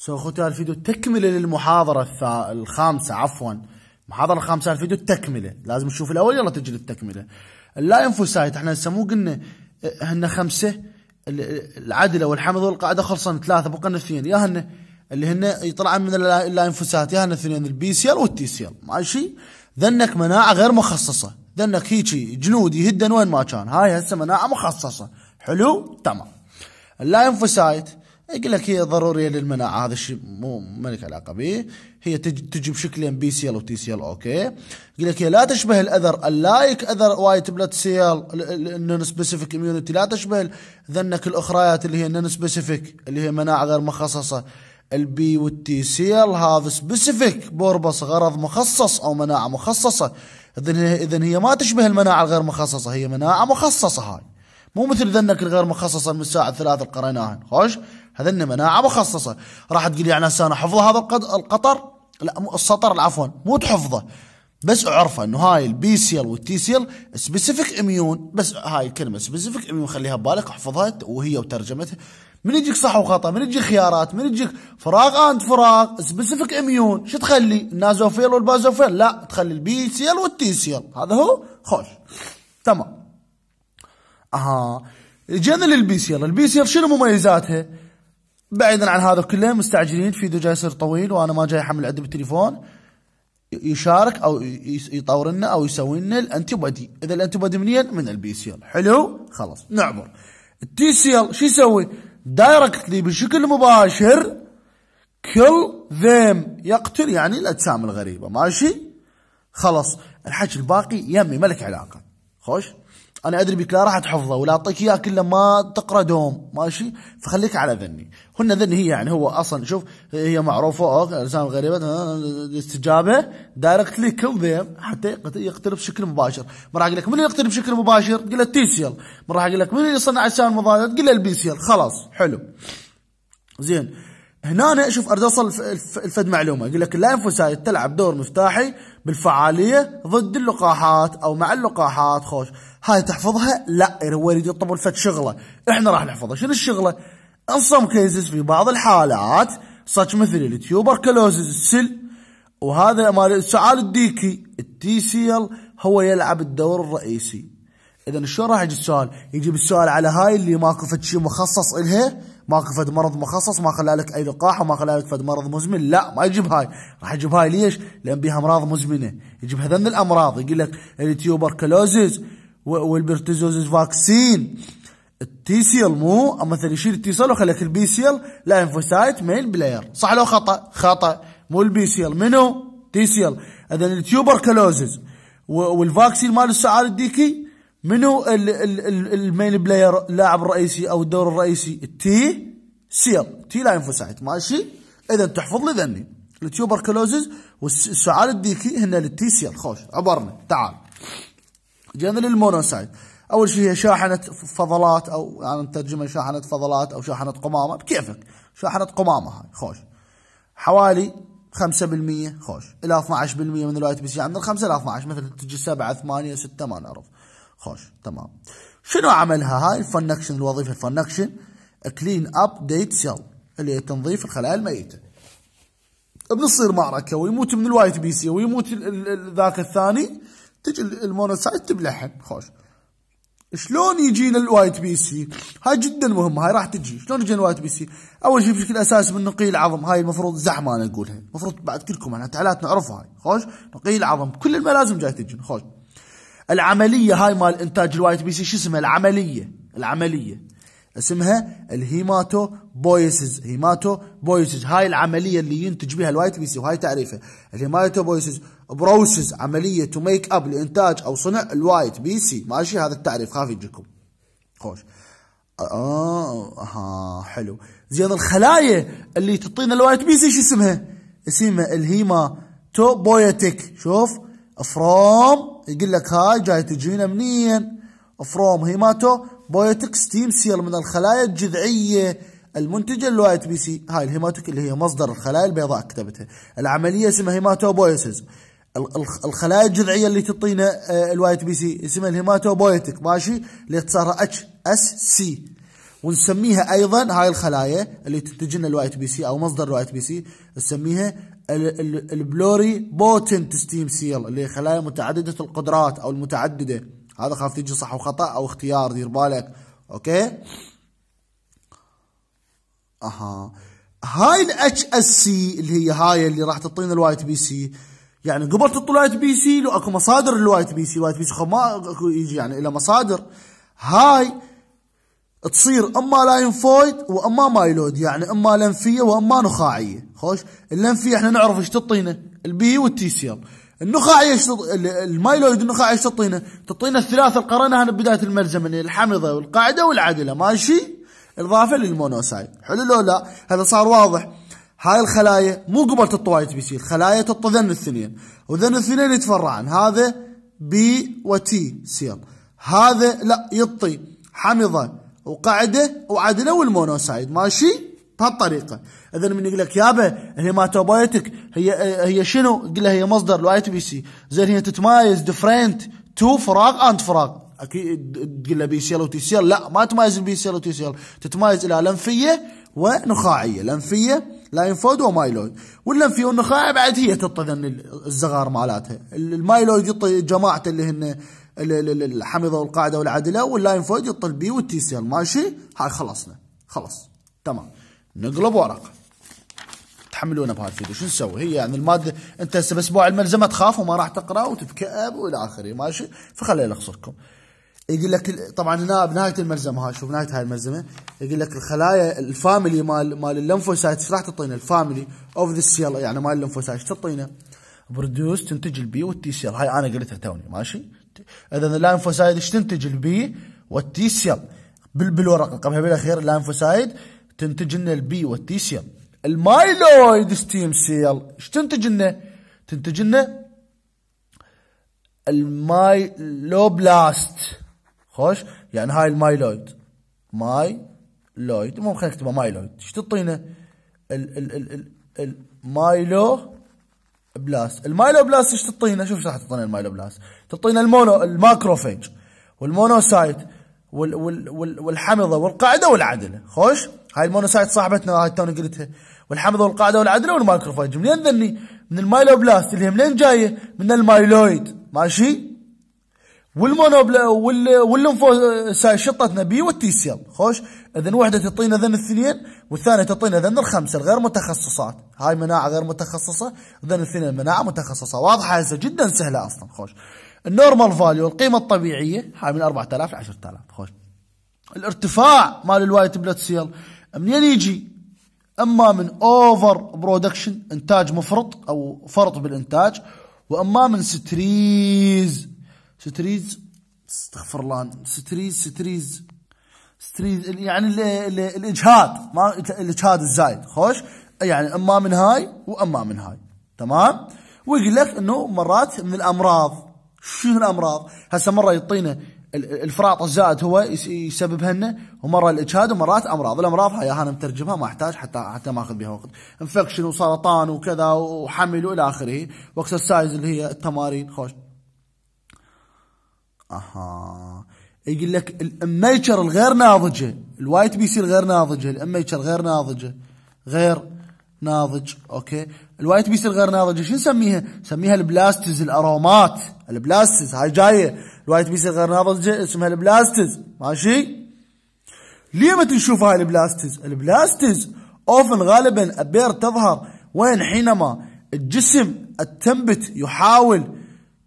سو اخوتي الفيديو تكمله للمحاضره الثا... الخامسه عفوا المحاضره الخامسه الفيديو تكمله لازم تشوف الاول يلا تجي للتكمله اللا انفوسايت احنا هسه مو قلنا هن خمسه العدله والحمض والقاعده خلصن ثلاثه بقى اثنين يا هن اللي هن يطلعن من اللاينفوسايت يا هن اثنين البي سي ال والتي سي ال ماشي ذنك مناعه غير مخصصه ذنك هيجي جنود يهدن وين ما كان هاي هسه مناعه مخصصه حلو تمام اللاينفوسايت يقول لك هي ضروريه للمناعه هذا الشيء مو مالك علاقه به هي تجي بشكلين بي سي ال وتي سي ال اوكي يقول لك هي لا تشبه الاذر اللايك اذر وايت بلاد ال النون سبيسيفيك اميونيتي لا تشبه ذنك الاخريات اللي هي نون سبيسيفيك اللي هي مناعه غير مخصصه البي والتي سي ال هذا سبيسيفيك بوربس غرض مخصص او مناعه مخصصه اذا اذا هي ما تشبه المناعه الغير مخصصه هي مناعه مخصصه هاي مو مثل ذنك الغير مخصصه من الساعه الثلاث اللي قريناها خوش إن مناعة مخصصة راح تقول يعني أنا حفظ هذا القطر لا مو السطر عفوا مو تحفظه بس اعرفه انه هاي البي سيل والتي سيل سبيسيفيك اميون بس هاي الكلمه سبيسيفيك اميون خليها ببالك احفظها وهي وترجمتها من يجيك صح وخطا من يجيك خيارات من يجيك فراغ انت فراغ سبيسيفيك اميون شو تخلي النازوفيل والبازوفيل لا تخلي البي سيل والتي سيل هذا هو خوش تمام اها جينا للبي سيل البي سيل شنو مميزاتها بعيدا عن هذا كله مستعجلين فيديو جاي يصير طويل وانا ما جاي احمل عندي بالتليفون يشارك او يطور لنا او يسوي لنا الانتي بودي، اذا الانتي بودي منين؟ من البي سي ال، حلو؟ خلاص نعبر. التي سي ال شو يسوي؟ دايركتلي بشكل مباشر كل ذيم يقتل يعني الاجسام الغريبه، ماشي؟ خلاص الحكي الباقي يمي ملك علاقه. خوش؟ انا ادري بك لا راح تحفظه ولا اعطيك اياه كله ما تقرا دوم ماشي فخليك على ذني هن ذني هي يعني هو اصلا شوف هي معروفه لسان غريبه أه، الاستجابه دايركتلي كل ذيم حتى يقترب بشكل مباشر ما راح اقول لك من يقترب بشكل مباشر؟ قل له تيسيال ما راح اقول لك من يصنع اجسام المضادات؟ قل له البيسيل خلاص حلو زين هنا أنا شوف اريد اوصل الفد معلومه يقول لك اللايفوسايت تلعب دور مفتاحي بالفعاليه ضد اللقاحات او مع اللقاحات خوش هاي تحفظها لا إيه، هو يريد يطبل فد شغله احنا راح نحفظها شنو الشغله ان سم كيسز في بعض الحالات صج مثل التيوبركلوزز السل وهذا مال السعال الديكي التي سي ال هو يلعب الدور الرئيسي اذا شلون راح يجي السؤال يجيب السؤال على هاي اللي ماكو فد شيء مخصص الها ماكو فد مرض مخصص ما خلى لك اي لقاح وما خلى لك فد مرض مزمن لا ما يجيب هاي راح يجيب هاي ليش؟ لان بيها امراض مزمنه يجيب هذن الامراض يقول لك كلوزز والبرتيزوزيز فاكسين التي سيل مو مثلا يشيل التي سيل وخليك البي سيل لانفوسايت ميل بلاير صح لو خطا خطا مو البي سيل منو؟ تي سيل اذا كلوزز والفاكسين مال السعال الديكي منو المين بلاير اللاعب الرئيسي او الدور الرئيسي التي سير تي لا ماشي اذا تحفظ لي ذني كلوزز والسعال الديكي هن للتي سير خوش عبرنا تعال جينا للمونوسايد اول شيء هي شاحنه فضلات او يعني نترجمها شاحنه فضلات او شاحنه قمامه بكيفك شاحنه قمامه هاي خوش حوالي 5% خوش الى 12% من الوايت بي سي عندنا 5 الى 12 مثلا تجي 7 8 6 ما نعرف خوش تمام شنو عملها هاي الفنكشن الوظيفه الفنكشن كلين اب ديت سيل اللي هي تنظيف الخلايا الميته بنصير معركه ويموت من الوايت بي سي ويموت ذاك الثاني تجي المونوسايت تبلحن خوش شلون يجينا الوايت بي سي؟ هاي جدا مهمه هاي راح تجي، شلون يجينا الوايت بي سي؟ اول شيء بشكل اساسي من نقي العظم هاي المفروض زحمه انا اقولها، المفروض بعد كلكم احنا يعني تعالات نعرفها هاي، خوش؟ نقي العظم كل الملازم جاي تجي، خوش. العملية هاي مال إنتاج الوايت بي سي شو اسمها العملية العملية اسمها الهيماتو بويسز هيماتو بويسز هاي العملية اللي ينتج بها الوايت بي سي وهاي تعريفه الهيماتو بويسز بروسز عملية تو ميك اب لإنتاج أو صنع الوايت بي سي ماشي هذا التعريف خاف يجيكم خوش آه ها آه، حلو زين الخلايا اللي تعطينا الوايت بي سي شو اسمها؟ اسمها بويتك شوف فروم يقول لك هاي جاي تجينا منين فروم هيماتو بايوتك ستيم سيل من الخلايا الجذعية المنتجة للوايت بي سي هاي الهيماتوك اللي هي مصدر الخلايا البيضاء كتبتها العملية اسمها هيماتوبويسز الخلايا الجذعية اللي تعطينا آه، الوايت بي سي اسمها الهيماتوبويتك ماشي اللي اختصارها اتش اس سي ونسميها ايضا هاي الخلايا اللي تنتج لنا الوايت بي سي او مصدر الوايت بي سي نسميها البلوري بوتنت ستيم سيل اللي هي خلايا متعدده القدرات او المتعدده هذا خاف تجي صح وخطا او اختيار دير بالك اوكي اها هاي الاتش اس سي اللي هي هاي اللي راح تعطينا الوايت بي سي يعني قبل تطلع الوايت بي سي لو اكو مصادر الوايت بي سي الوايت بي سي ما يجي يعني الى مصادر هاي تصير اما لاينفويد واما مايلود يعني اما لنفيه واما نخاعيه خوش اللنفيه احنا نعرف ايش تعطينا البي والتي سي ال النخاعيه ايش المايلويد النخاعيه ايش تعطينا؟ تعطينا الثلاثه اللي قريناها بداية المرجم يعني الحامضه والقاعده والعادله ماشي؟ اضافه للمونوسايد حلو لو لا؟ هذا صار واضح هاي الخلايا مو قبل تطوى تي بي سي الخلايا تطى ذن الاثنين وذن الاثنين يتفرعن هذا بي وتي سيل هذا لا يطي حمضه وقاعده وعدله والمونوسايد ماشي بهالطريقه اذا من يقول لك يابا الهيماتوبايتك هي هي شنو؟ قل هي مصدر تي بي سي زين هي تتمايز ديفرنت تو فراغ اند فراغ اكيد تقول له بي سي ال وتي سي ال لا ما تمايز البي سي ال وتي سي ال تتمايز الى لمفيه ونخاعيه لمفيه لاينفود ومايلويد واللمفيه والنخاعيه بعد هي تعطي الزغار مالاتها المايلويد يطي جماعته اللي هن الحمضه والقاعده والعدله واللاين فويد يطل بي والتي سيل ماشي هاي خلصنا خلص تمام نقلب ورقه تحملونا بهالفيديو شو نسوي هي يعني الماده انت هسه باسبوع الملزمه تخاف وما راح تقرا وتتكئب والى اخره ماشي فخليه يلخصركم يقول لك طبعا هنا بنهايه الملزمه هاي شوف بنهايه هاي الملزمه يقول لك الخلايا الفاميلي مال مال الليمفوسايتس راح تعطينا الفاميلي اوف ذا سيل يعني مال الليمفوسايتس تعطينا بروديوس تنتج البي والتي سيل هاي انا قلتها توني ماشي اذا اللانفوسايد ايش تنتج البي والتيسيوم بالورقه القمحيه بالاخير اللانفوسايد تنتج لنا البي والتيسيوم المايلويد ستيم سيل ايش تنتج لنا؟ تنتج لنا المايلوبلاست خوش يعني هاي المايلويد مايلويد مو خلينا نكتبها مايلويد ايش تعطينا؟ المايلو بلاس المايلو بلاس ايش تعطينا شوف ايش راح تعطينا المايلو بلاس تعطينا المونو الماكروفيج والمونوسايت وال وال وال والحمضه والقاعده والعدله خوش هاي المونوسايت صاحبتنا هاي توني قلتها والحمضه والقاعده والعدله والمايكروفاج منين ذني من المايلو المايلوبلاست اللي هي منين جايه من المايلويد ماشي والمونوبلا والليمفو شطتنا بي والتي سي ال خوش اذا وحده تعطينا ذن الاثنين والثانيه تعطينا ذن الخمسه الغير متخصصات هاي مناعه غير متخصصه ذن الاثنين مناعه متخصصه واضحه هسه جدا سهله اصلا خوش النورمال فاليو القيمه الطبيعيه هاي من 4000 ل 10000 خوش الارتفاع مال الوايت بلاد سيل منين يجي؟ اما من اوفر برودكشن انتاج مفرط او فرط بالانتاج واما من ستريز ستريز استغفر الله ستريز ستريز ستريز يعني الـ الـ الاجهاد ما الاجهاد الزايد خوش يعني اما من هاي واما من هاي تمام ويقول لك انه مرات من الامراض شنو الامراض هسه مره يعطينا الفراط الزائد هو يسببها لنا ومره الاجهاد ومرات امراض، الامراض هاي انا مترجمها ما احتاج حتى حتى ماخذ بها وقت، انفكشن وسرطان وكذا وحمل والى اخره، واكسرسايز اللي هي التمارين خوش اها يقول لك الاميتشر الغير ناضجه الوايت بي سي الغير ناضجه الاميتشر غير ناضجه غير ناضج اوكي الوايت بي سي الغير ناضجه شو نسميها؟ نسميها البلاستز الارومات البلاستز هاي جايه الوايت بي سي الغير ناضجه اسمها البلاستز ماشي؟ ليه ما تنشوف هاي البلاستز؟ البلاستز اوفن غالبا ابير تظهر وين حينما الجسم التنبت يحاول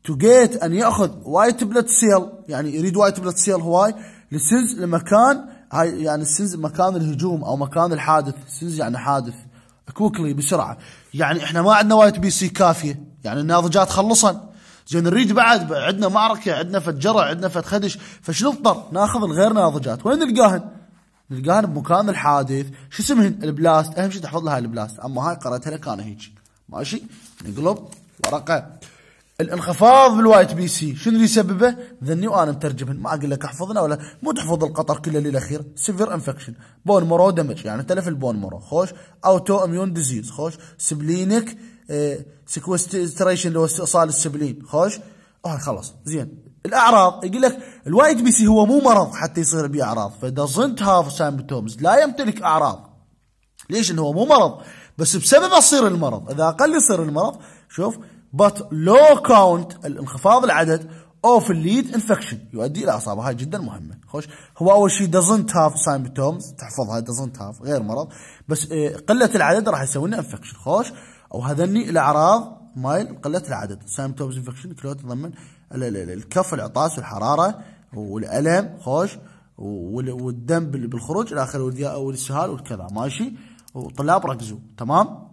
تو جيت ان ياخذ وايت بلد سيل يعني يريد وايت بلد سيل هواي للسنز لمكان هاي يعني السنز مكان الهجوم او مكان الحادث السنز يعني حادث كويكلي بسرعه يعني احنا ما عندنا وايت بي سي كافيه يعني الناضجات خلصن زين نريد بعد عندنا معركه عندنا فد جرع عندنا فد خدش فش نضطر ناخذ الغير ناضجات وين نلقاهن؟ نلقاهن بمكان الحادث شو اسمهن؟ البلاست اهم شيء تحفظ لها البلاست اما هاي قرأتها لك انا هيك ماشي نقلب ورقه الانخفاض بالوايت بي سي شنو اللي يسببه؟ ذني وانا مترجمهن ما اقول لك احفظنا ولا مو تحفظ القطر كله للاخير سيفير انفكشن بون مرو دمج يعني تلف البون مرو خوش اوتو اميون ديزيز خوش سبلينك سكوستريشن اللي هو استئصال السبلين خوش اوه خلاص زين الاعراض يقول لك الوايت بي سي هو مو مرض حتى يصير به اعراض فدزنت هاف سامبتومز لا يمتلك اعراض ليش انه هو مو مرض بس بسببه يصير المرض اذا اقل يصير المرض شوف but low count الانخفاض العدد of lead infection يؤدي الى اصابه هاي جدا مهمه خوش هو اول شيء doesn't have symptoms تحفظها doesn't have غير مرض بس آه، قله العدد راح يسوي لنا infection خوش او هذني الاعراض مايل قله العدد symptoms infection كلها تتضمن الكف العطاس والحراره والالم خوش والدم بالخروج الى اخره والسهال والكذا ماشي وطلاب ركزوا تمام